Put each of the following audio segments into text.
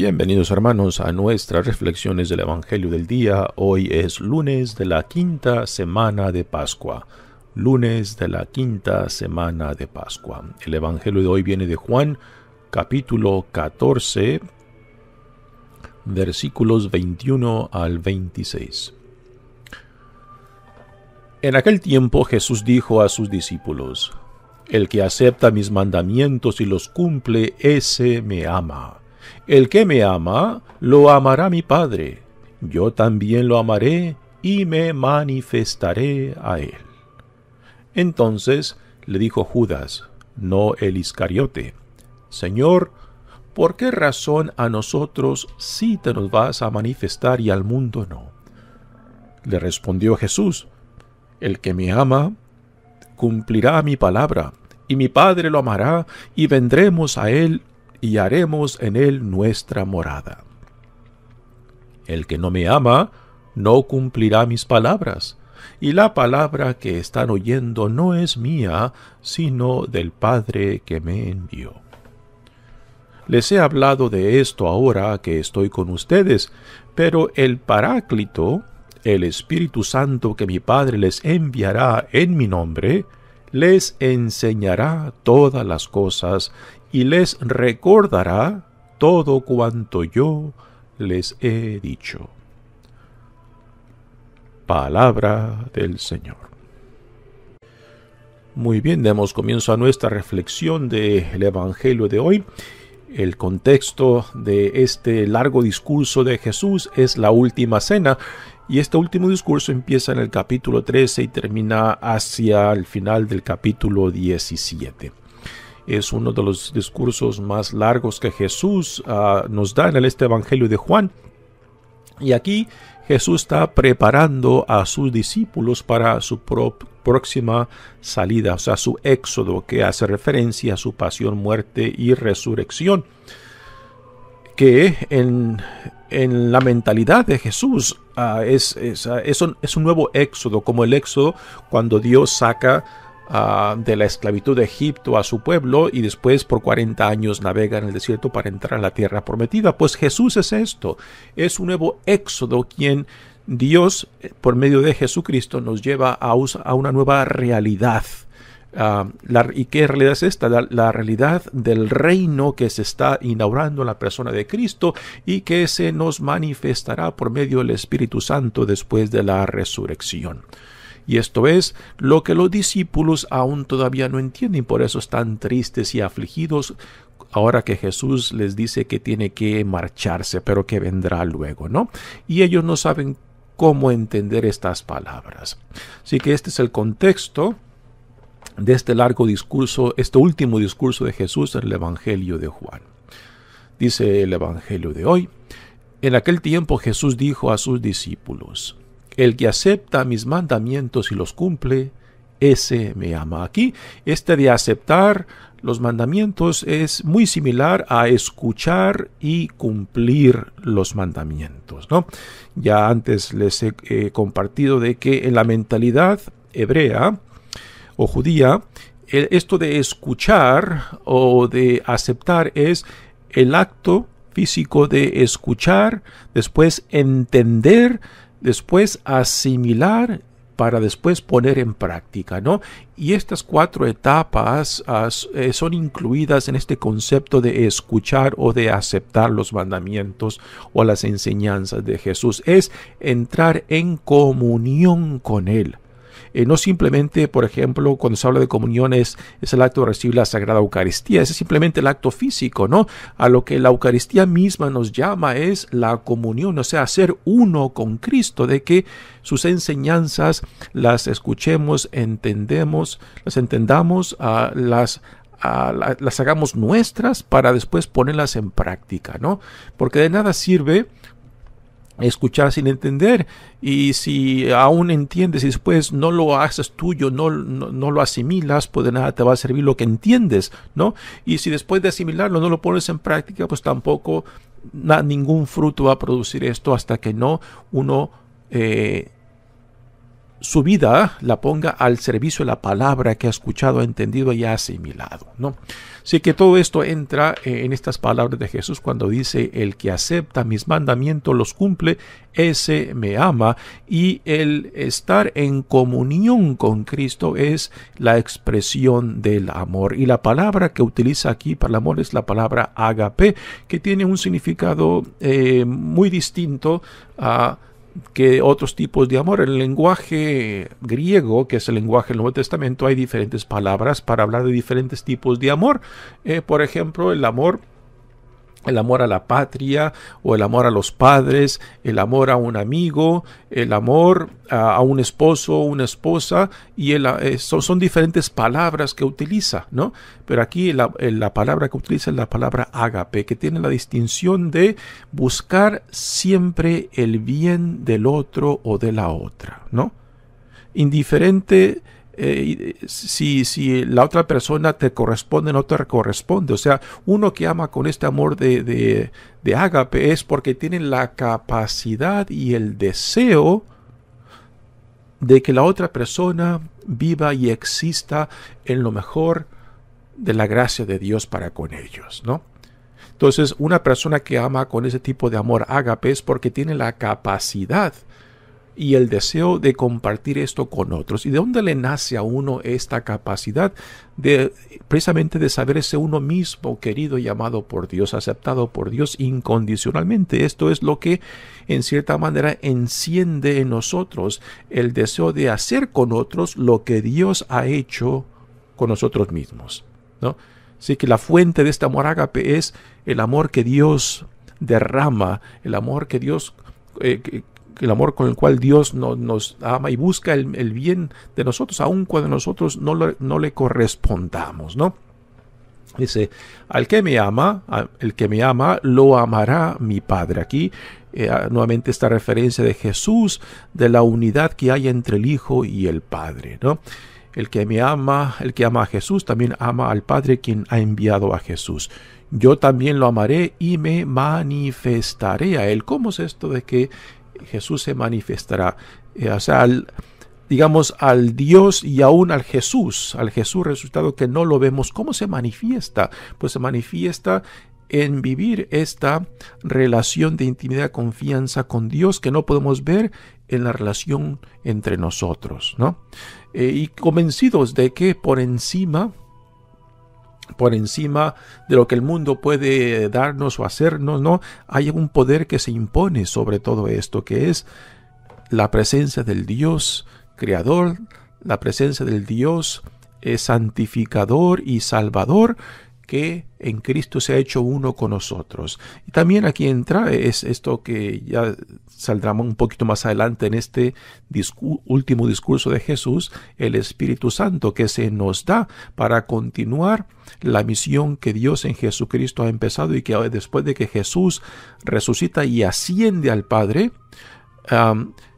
Bienvenidos hermanos a nuestras reflexiones del Evangelio del día. Hoy es lunes de la quinta semana de Pascua. Lunes de la quinta semana de Pascua. El Evangelio de hoy viene de Juan capítulo 14 versículos 21 al 26. En aquel tiempo Jesús dijo a sus discípulos, El que acepta mis mandamientos y los cumple, ese me ama el que me ama, lo amará mi Padre. Yo también lo amaré y me manifestaré a él. Entonces le dijo Judas, no el Iscariote, Señor, ¿por qué razón a nosotros sí te nos vas a manifestar y al mundo no? Le respondió Jesús, El que me ama, cumplirá mi palabra, y mi Padre lo amará, y vendremos a él y haremos en él nuestra morada. El que no me ama, no cumplirá mis palabras, y la palabra que están oyendo no es mía, sino del Padre que me envió. Les he hablado de esto ahora que estoy con ustedes, pero el Paráclito, el Espíritu Santo que mi Padre les enviará en mi nombre, les enseñará todas las cosas y les recordará todo cuanto yo les he dicho. Palabra del Señor. Muy bien, damos comienzo a nuestra reflexión del Evangelio de hoy. El contexto de este largo discurso de Jesús es la última cena y este último discurso empieza en el capítulo 13 y termina hacia el final del capítulo 17 es uno de los discursos más largos que Jesús ah, nos da en este Evangelio de Juan. Y aquí Jesús está preparando a sus discípulos para su próxima salida, o sea, su éxodo, que hace referencia a su pasión, muerte y resurrección. Que en, la mentalidad de Jesús ah, es, ah, es un nuevo éxodo, como el éxodo cuando Dios saca de la esclavitud de Egipto a su pueblo y después por 40 años navega en el desierto para entrar a la tierra prometida. Pues Jesús es esto, es un nuevo éxodo quien Dios eh, por medio de Jesucristo nos lleva a, una nueva realidad. Ah, ¿Y qué realidad es esta? la, realidad del reino que se está inaugurando en la persona de Cristo y que se nos manifestará por medio del Espíritu Santo después de la resurrección. Y esto es lo que los discípulos aún todavía no entienden, por eso están tristes y afligidos ahora que Jesús les dice que tiene que marcharse, pero que vendrá luego, ¿no? Y ellos no saben cómo entender estas palabras. Así que este es el contexto de este largo discurso, este último discurso de Jesús en el Evangelio de Juan. Dice el Evangelio de hoy, en aquel tiempo Jesús dijo a sus discípulos, el que acepta mis mandamientos y los cumple, ese me ama. Aquí, este de aceptar los mandamientos es muy similar a escuchar y cumplir los mandamientos, ¿no? Ya antes les he eh, compartido de que en la mentalidad hebrea o judía, esto de escuchar o de aceptar es el acto físico de escuchar, después entender después asimilar para después poner en práctica, ¿no? Y estas cuatro etapas eh, son incluidas en este concepto de escuchar o de aceptar los mandamientos o las enseñanzas de Jesús. Es entrar en comunión con Él eh, no simplemente, por ejemplo, cuando se habla de comunión es, el acto de recibir la Sagrada Eucaristía, ese es simplemente el acto físico, ¿no? A lo que la Eucaristía misma nos llama es la comunión, o sea, ser uno con Cristo, de que sus enseñanzas las escuchemos, entendemos, las entendamos, las las hagamos nuestras para después ponerlas en práctica, ¿no? Porque de nada sirve escuchar sin entender y si aún entiendes y después no lo haces tuyo, no, no, lo asimilas, pues de nada te va a servir lo que entiendes, ¿no? Y si después de asimilarlo no lo pones en práctica, pues tampoco ningún fruto va a producir esto hasta que no uno eh, su vida la ponga al servicio de la palabra que ha escuchado, ha entendido y ha asimilado. ¿no? Así que todo esto entra eh, en estas palabras de Jesús cuando dice, el que acepta mis mandamientos los cumple, ese me ama. Y el estar en comunión con Cristo es la expresión del amor. Y la palabra que utiliza aquí para el amor es la palabra agape, que tiene un significado eh, muy distinto a que otros tipos de amor. En el lenguaje griego, que es el lenguaje del Nuevo Testamento, hay diferentes palabras para hablar de diferentes tipos de amor. Eh, por ejemplo, el amor el amor a la patria o el amor a los padres, el amor a un amigo, el amor a, un esposo o una esposa, y eh, son, diferentes palabras que utiliza, ¿no? Pero aquí la, eh, palabra que utiliza es la palabra agape, que tiene la distinción de buscar siempre el bien del otro o de la otra, ¿no? Indiferente eh, eh, si, si, la otra persona te corresponde, no te corresponde. O sea, uno que ama con este amor de, de, de ágape es porque tiene la capacidad y el deseo de que la otra persona viva y exista en lo mejor de la gracia de Dios para con ellos, ¿no? Entonces, una persona que ama con ese tipo de amor ágape es porque tiene la capacidad y el deseo de compartir esto con otros. ¿Y de dónde le nace a uno esta capacidad de precisamente de saber ese uno mismo querido, y amado por Dios, aceptado por Dios incondicionalmente? Esto es lo que en cierta manera enciende en nosotros el deseo de hacer con otros lo que Dios ha hecho con nosotros mismos, ¿no? Así que la fuente de este amor ágape es el amor que Dios derrama, el amor que Dios eh, el amor con el cual Dios nos ama y busca el, bien de nosotros, aun cuando nosotros no, le correspondamos, ¿no? Dice, al que me ama, el que me ama, lo amará mi Padre. Aquí eh, ah, nuevamente esta referencia de Jesús, de la unidad que hay entre el Hijo y el Padre, ¿no? El que me ama, el que ama a Jesús, también ama al Padre quien ha enviado a Jesús. Yo también lo amaré y me manifestaré a Él. ¿Cómo es esto de que Jesús se manifestará. Eh, o sea, digamos, al Dios y aún al Jesús, al Jesús resultado que no lo vemos, ¿cómo se manifiesta? Pues se manifiesta en vivir esta relación de intimidad, confianza con Dios que no podemos ver en la relación entre nosotros, ¿no? Eh, y convencidos de que por encima por encima de lo que el mundo puede darnos o hacernos, no, hay un poder que se impone sobre todo esto, que es la presencia del Dios creador, la presencia del Dios eh, santificador y salvador, que en Cristo se ha hecho uno con nosotros. Y también aquí entra es esto que ya saldrá un poquito más adelante en este último discurso de Jesús, el Espíritu Santo que se nos da para continuar la misión que Dios en Jesucristo ha empezado y que después de que Jesús resucita y asciende al Padre,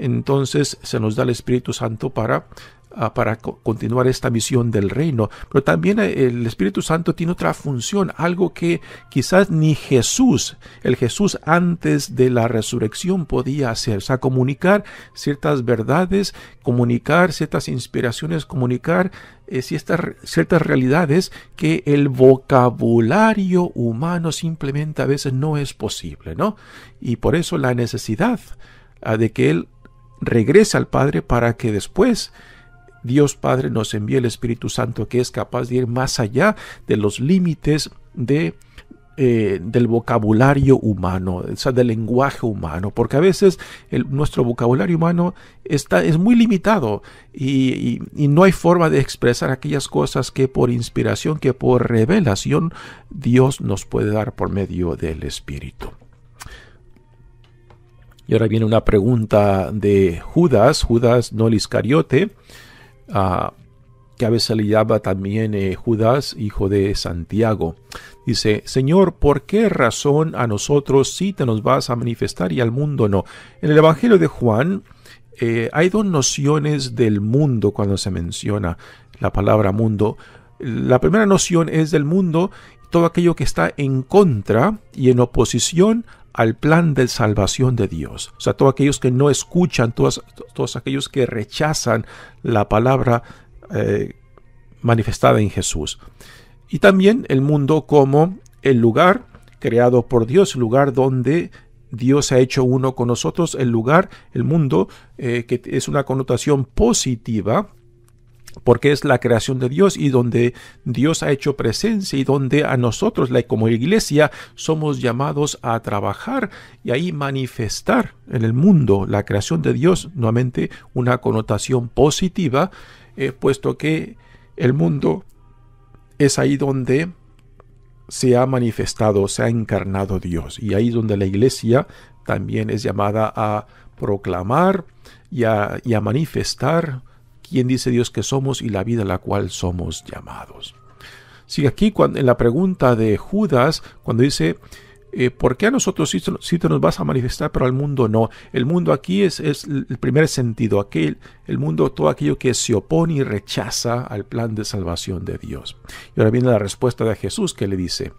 entonces se nos da el Espíritu Santo para Ah, para continuar esta misión del reino. Pero también eh, el Espíritu Santo tiene otra función, algo que quizás ni Jesús, el Jesús antes de la resurrección podía hacer, o sea, comunicar ciertas verdades, comunicar ciertas inspiraciones, comunicar eh, ciertas, ciertas realidades que el vocabulario humano simplemente a veces no es posible, ¿no? Y por eso la necesidad ah, de que Él regrese al Padre para que después Dios Padre nos envía el Espíritu Santo que es capaz de ir más allá de los límites de eh, del vocabulario humano, o sea, del lenguaje humano, porque a veces nuestro vocabulario humano está, es muy limitado y, no hay forma de expresar aquellas cosas que por inspiración, que por revelación Dios nos puede dar por medio del Espíritu. Y ahora viene una pregunta de Judas, Judas no Cariote que a veces también eh, Judas, hijo de Santiago. Dice, Señor, ¿por qué razón a nosotros sí te nos vas a manifestar y al mundo no? En el Evangelio de Juan eh, hay dos nociones del mundo cuando se menciona la palabra mundo. La primera noción es del mundo, todo aquello que está en contra y en oposición al plan de salvación de Dios. O sea, todos aquellos que no escuchan, todos, aquellos que rechazan la palabra eh, manifestada en Jesús. Y también el mundo como el lugar creado por Dios, el lugar donde Dios ha hecho uno con nosotros, el lugar, el mundo, eh, que es una connotación positiva, porque es la creación de Dios y donde Dios ha hecho presencia y donde a nosotros como iglesia somos llamados a trabajar y ahí manifestar en el mundo la creación de Dios, nuevamente una connotación positiva, eh, puesto que el mundo es ahí donde se ha manifestado, se ha encarnado Dios y ahí donde la iglesia también es llamada a proclamar y a manifestar quién dice Dios que somos y la vida a la cual somos llamados. Sigue aquí en la pregunta de Judas, cuando dice, eh, ¿por qué a nosotros sí, te nos vas a manifestar, pero al mundo no? El mundo aquí es, es el primer sentido, aquel, el mundo, todo aquello que se opone y rechaza al plan de salvación de Dios. Y ahora viene la respuesta de Jesús que le dice,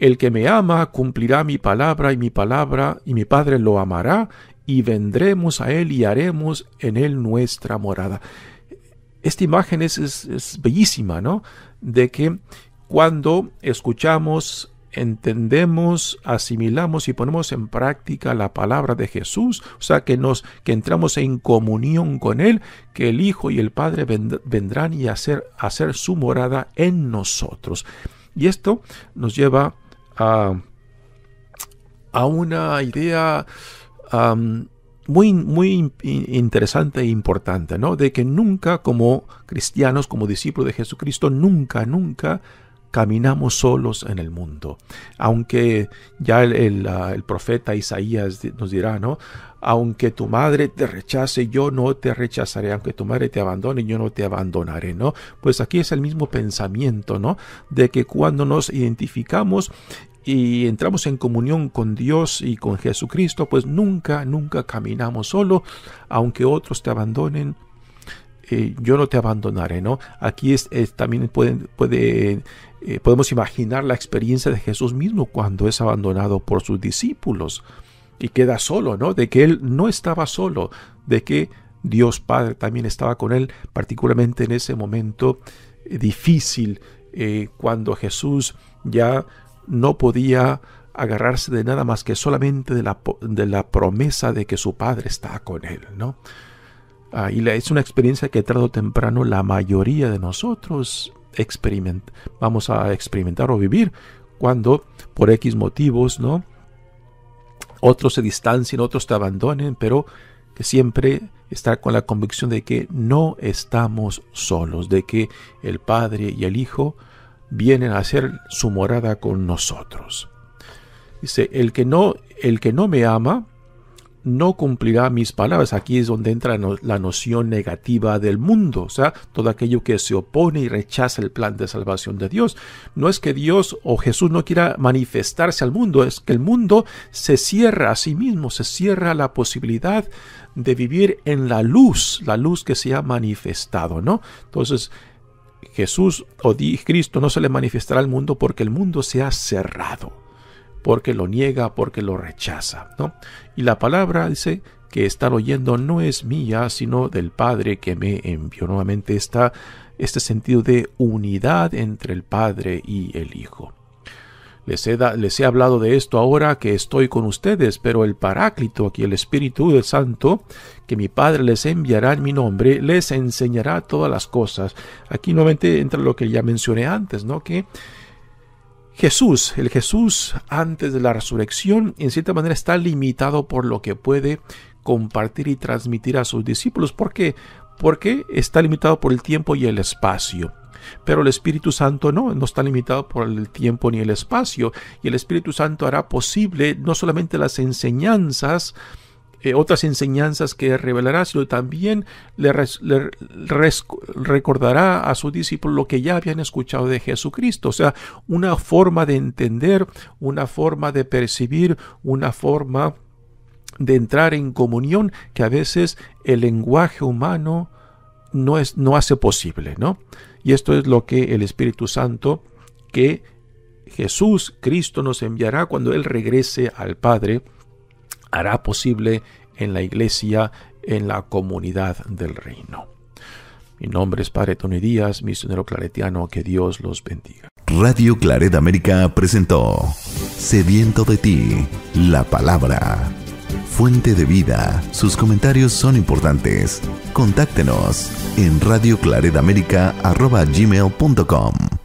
el que me ama cumplirá mi palabra y mi palabra y mi Padre lo amará y vendremos a Él y haremos en Él nuestra morada. Esta imagen es, bellísima, ¿no? De que cuando escuchamos entendemos, asimilamos y ponemos en práctica la palabra de Jesús, o sea que nos que entramos en comunión con él, que el Hijo y el Padre vendrán y hacer hacer su morada en nosotros. Y esto nos lleva a a una idea muy, muy interesante e importante, ¿no? De que nunca como cristianos, como discípulos de Jesucristo, nunca, nunca caminamos solos en el mundo. Aunque ya el, el, profeta Isaías nos dirá, ¿no? Aunque tu madre te rechace, yo no te rechazaré. Aunque tu madre te abandone, yo no te abandonaré, ¿no? Pues aquí es el mismo pensamiento, ¿no? De que cuando nos identificamos y entramos en comunión con Dios y con Jesucristo, pues nunca, nunca caminamos solo, aunque otros te abandonen. Eh, yo no te abandonaré, ¿no? Aquí es, también pueden, puede, eh, podemos imaginar la experiencia de Jesús mismo cuando es abandonado por sus discípulos y queda solo, ¿no? De que él no estaba solo, de que Dios Padre también estaba con él, particularmente en ese momento eh, difícil, cuando Jesús ya no podía agarrarse de nada más que solamente de la, promesa de que su padre está con él, ¿no? Ah, es una experiencia que tarde o temprano la mayoría de nosotros experiment vamos a experimentar o vivir cuando por X motivos, ¿no? Otros se distancien, otros te abandonen, pero que siempre está con la convicción de que no estamos solos, de que el Padre y el Hijo vienen a hacer su morada con nosotros. Dice, el que no, el que no me ama, no cumplirá mis palabras. Aquí es donde entra la noción negativa del mundo, o sea, todo aquello que se opone y rechaza el plan de salvación de Dios. No es que Dios o Jesús no quiera manifestarse al mundo, es que el mundo se cierra a sí mismo, se cierra la posibilidad de vivir en la luz, la luz que se ha manifestado, ¿no? Entonces, Jesús o Cristo no se le manifestará al mundo porque el mundo se ha cerrado, porque lo niega, porque lo rechaza. Y la palabra dice que están oyendo no es mía, sino del Padre que me envió. Nuevamente está este sentido de unidad entre el Padre y el Hijo. Les he, hablado de esto ahora que estoy con ustedes, pero el Paráclito, aquí el Espíritu del Santo, que mi Padre les enviará en mi nombre, les enseñará todas las cosas. Aquí nuevamente entra lo que ya mencioné antes, ¿no? Que Jesús, el Jesús antes de la resurrección, en cierta manera está limitado por lo que puede compartir y transmitir a sus discípulos, ¿Por qué? porque está limitado por el tiempo y el espacio. Pero el Espíritu Santo no, no está limitado por el tiempo ni el espacio. Y el Espíritu Santo hará posible no solamente las enseñanzas, eh, otras enseñanzas que revelará, sino también le, recordará a su discípulo lo que ya habían escuchado de Jesucristo. O sea, una forma de entender, una forma de percibir, una forma de entrar en comunión que a veces el lenguaje humano no, es, no hace posible, ¿no? Y esto es lo que el Espíritu Santo que Jesús, Cristo nos enviará cuando Él regrese al Padre, hará posible en la iglesia, en la comunidad del reino. Mi nombre es Padre Tony Díaz, misionero claretiano, que Dios los bendiga. Radio Claret América presentó Sediento de ti, la palabra fuente de vida. Sus comentarios son importantes. Contáctenos en radioclaredamérica.com.